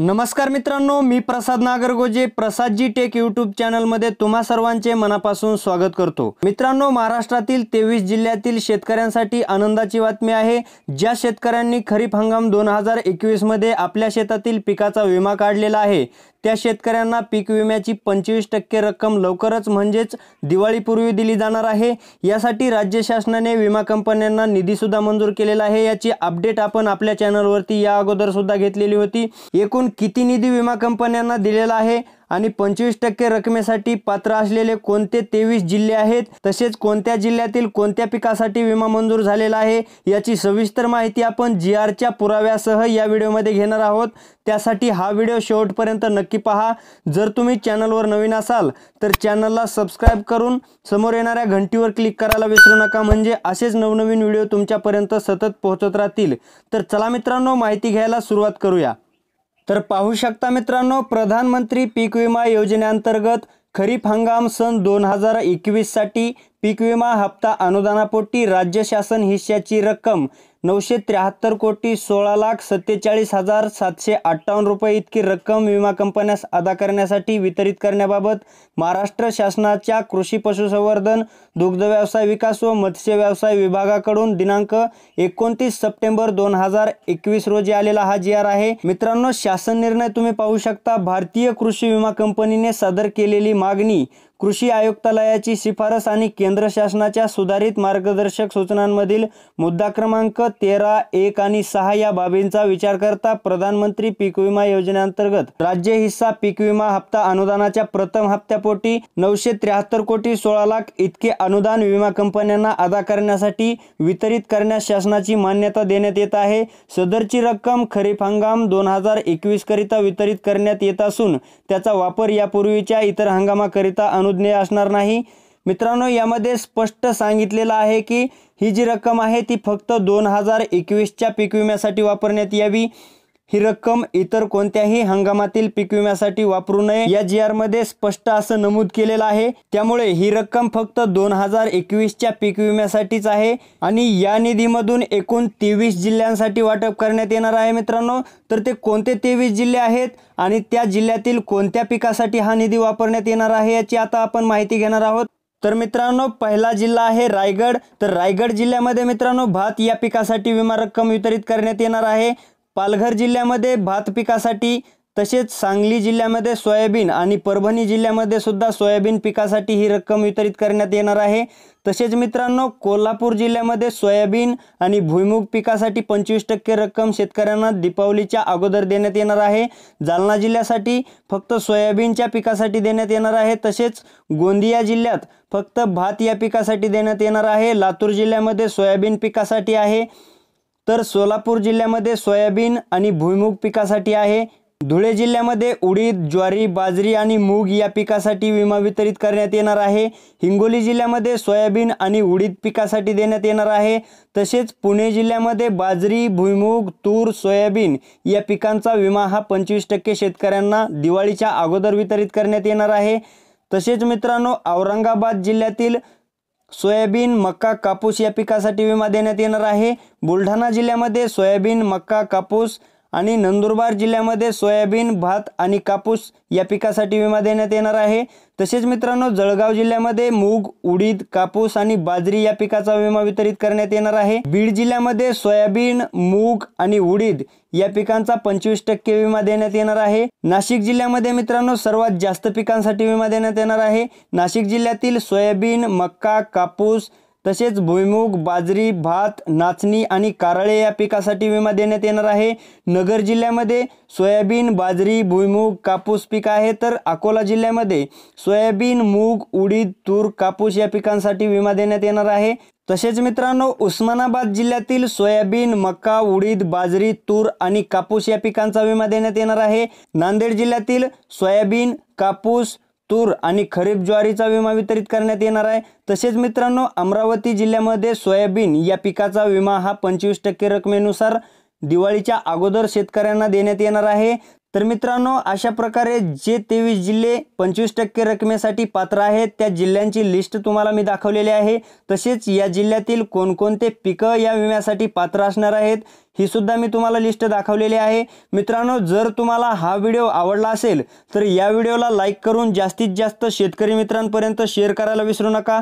नमस्कार मित्रांनो मी Prasad Nagargoje G Tech YouTube चॅनलमध्ये तुम्हा सर्वांचे मनापासून स्वागत करतो मित्रांनो महाराष्ट्रातील तेवीस जिल्ह्यातील शेतकऱ्यांसाठी आनंदाची बातमी आहे ज्या शेतकऱ्यांनी खरीप हंगाम दोन हजार एकवीसमध्ये आपल्या शेतातील पिकाचा विमा काढलेला आहे त्या शेतकऱ्यांना पीक विम्याची पंचवीस टक्के रक्कम लवकरच म्हणजेच दिवाळीपूर्वी दिली जाणार आहे यासाठी राज्य शासनाने विमा कंपन्यांना निधीसुद्धा मंजूर केलेला आहे याची अपडेट आपण आपल्या चॅनलवरती या अगोदर अगोदरसुद्धा घेतलेली होती एकूण किती निधी विमा कंपन्यांना दिलेला आहे आणि पंचवीस टक्के रकमेसाठी पात्र असलेले कोणते तेवीस जिल्हे आहेत तसेच कोणत्या जिल्ह्यातील कोणत्या पिकासाठी विमा मंजूर झालेला आहे याची सविस्तर माहिती आपण जी आरच्या पुराव्यासह या व्हिडिओमध्ये घेणार आहोत त्यासाठी हा व्हिडिओ शेवटपर्यंत नक्की पहा जर तुम्ही चॅनलवर नवीन असाल तर चॅनलला सबस्क्राईब करून समोर येणाऱ्या घंटीवर क्लिक करायला विसरू नका म्हणजे असेच नवनवीन व्हिडिओ तुमच्यापर्यंत सतत पोहोचत राहतील तर चला मित्रांनो माहिती घ्यायला सुरुवात करूया तर पाहू शकता मित्रांनो प्रधानमंत्री पीक विमा योजनेअंतर्गत खरीप हंगाम सन दोन हजार एकवीससाठी पीक विमा हप्ता अनुदानापोटी राज्य शासन हिश्श्याची रक्कम नऊशे त्र्याहत्तर कोटी सोळा लाख सत्तेचाळीस हजार सातशे अठ्ठावन्न रुपये इतकी रक्कम विमा कंपन्यास अदा करण्यासाठी वितरित करण्याबाबत महाराष्ट्र शासनाच्या कृषी पशुसंवर्धन व्यवसाय विकास व मत्स्य व्यवसाय विभागाकडून दिनांक एकोणतीस सप्टेंबर दोन हजार एकवीस रोजी आलेला हा जी आर आहे मित्रांनो शासन निर्णय तुम्ही पाहू शकता भारतीय कृषी विमा कंपनीने सादर केलेली मागणी कृषी आयुक्तालयाची शिफारस आणि केंद्र शासनाच्या सुधारित मार्गदर्शक सूचनांमधील मुद्दा क्रमांक तेरा एक आणि सहा या बाबींचा विचार करता प्रधानमंत्री पीक विमा योजनेअंतर्गत राज्य हिस्सा पीक विमा हप्ता अनुदानाच्या प्रथम हप्त्यापोटी नऊशे त्र्याहत्तर कोटी सोळा लाख इतके अनुदान विमा कंपन्यांना अदा करण्यासाठी वितरित करण्यास शासनाची मान्यता देण्यात येत आहे सदरची रक्कम खरीप हंगाम दोन हजार एकवीस करिता वितरित करण्यात येत असून त्याचा वापर यापूर्वीच्या इतर हंगामाकरिता अनुज्ञेय असणार नाही मित्रांनो यामध्ये स्पष्ट सांगितलेलं आहे की ही जी रक्कम आहे ती फक्त दोन हजार एकवीसच्या पीक विम्यासाठी वापरण्यात यावी ही रक्कम इतर कोणत्याही हंगामातील पीक विम्यासाठी वापरू नये या जी आर मध्ये स्पष्ट असं नमूद केलेलं आहे त्यामुळे ही रक्कम फक्त दोन हजार एकवीसच्या पीक विम्यासाठीच आहे आणि या निधीमधून एकूण तेवीस जिल्ह्यांसाठी वाटप करण्यात येणार आहे मित्रांनो तर ते कोणते तेवीस जिल्हे आहेत आणि त्या जिल्ह्यातील कोणत्या पिकासाठी हा निधी वापरण्यात येणार आहे याची आता आपण माहिती घेणार आहोत तर मित्रांनो पहिला जिल्हा आहे रायगड तर रायगड जिल्ह्यामध्ये मित्रांनो भात या पिकासाठी विमा रक्कम वितरित करण्यात येणार आहे पालघर जिल्ह्यामध्ये भात पिकासाठी तसेच सांगली जिल्ह्यामध्ये सोयाबीन आणि परभणी जिल्ह्यामध्ये सुद्धा सोयाबीन पिकासाठी ही रक्कम वितरित करण्यात येणार आहे तसेच मित्रांनो कोल्हापूर जिल्ह्यामध्ये सोयाबीन आणि भुईमुग पिकासाठी पंचवीस टक्के रक्कम शेतकऱ्यांना दीपावलीच्या अगोदर देण्यात येणार आहे जालना जिल्ह्यासाठी फक्त सोयाबीनच्या पिकासाठी देण्यात येणार आहे तसेच गोंदिया जिल्ह्यात फक्त भात या पिकासाठी देण्यात येणार आहे लातूर जिल्ह्यामध्ये सोयाबीन पिकासाठी आहे तर सोलापूर जिल्ह्यामध्ये सोयाबीन आणि भुईमूग पिकासाठी आहे धुळे जिल्ह्यामध्ये उडीद ज्वारी बाजरी आणि मूग या पिकासाठी विमा वितरित करण्यात येणार आहे हिंगोली जिल्ह्यामध्ये सोयाबीन आणि उडीद पिकासाठी देण्यात येणार आहे तसेच पुणे जिल्ह्यामध्ये बाजरी भुईमूग तूर सोयाबीन या पिकांचा विमा हा पंचवीस टक्के शेतकऱ्यांना दिवाळीच्या अगोदर वितरित करण्यात येणार आहे तसेच मित्रांनो औरंगाबाद जिल्ह्यातील सोयाबीन मक्का कापूस या पिकासाठी विमा देण्यात येणार आहे बुलढाणा जिल्ह्यामध्ये सोयाबीन मक्का कापूस आणि नंदुरबार जिल्ह्यामध्ये सोयाबीन भात आणि कापूस या पिकासाठी विमा देण्यात येणार आहे तसेच मित्रांनो जळगाव जिल्ह्यामध्ये मूग उडीद कापूस आणि बाजरी या पिकाचा विमा वितरित करण्यात येणार आहे बीड जिल्ह्यामध्ये सोयाबीन मूग आणि उडीद या पिकांचा पंचवीस टक्के विमा देण्यात येणार आहे नाशिक जिल्ह्यामध्ये मित्रांनो सर्वात जास्त पिकांसाठी विमा देण्यात येणार आहे नाशिक जिल्ह्यातील सोयाबीन मक्का कापूस तसेच भुईमूग बाजरी भात नाचणी आणि कारळे या पिकासाठी विमा देण्यात येणार आहे नगर जिल्ह्यामध्ये सोयाबीन बाजरी भुईमुग कापूस पीक आहे तर अकोला जिल्ह्यामध्ये सोयाबीन मूग उडीद तूर कापूस या पिकांसाठी विमा देण्यात येणार आहे तसेच मित्रांनो उस्मानाबाद जिल्ह्यातील सोयाबीन मका उडीद बाजरी तूर आणि कापूस या पिकांचा विमा देण्यात येणार आहे नांदेड जिल्ह्यातील सोयाबीन कापूस तूर आणि खरीप ज्वारीचा विमा वितरित करण्यात येणार आहे तसेच मित्रांनो अमरावती जिल्ह्यामध्ये सोयाबीन या पिकाचा विमा हा पंचवीस टक्के रकमेनुसार दिवाळीच्या अगोदर शेतकऱ्यांना देण्यात येणार आहे तर मित्रांनो अशा प्रकारे जे तेवीस जिल्हे पंचवीस टक्के रकमेसाठी पात्र आहेत त्या जिल्ह्यांची लिस्ट तुम्हाला मी दाखवलेली आहे तसेच या जिल्ह्यातील कोणकोणते पिकं या विम्यासाठी पात्र असणार आहेत ही सुद्धा मी तुम्हाला लिस्ट दाखवलेली आहे मित्रांनो जर तुम्हाला हा व्हिडिओ आवडला असेल तर या व्हिडिओला लाईक करून जास्तीत जास्त शेतकरी मित्रांपर्यंत शेअर करायला विसरू नका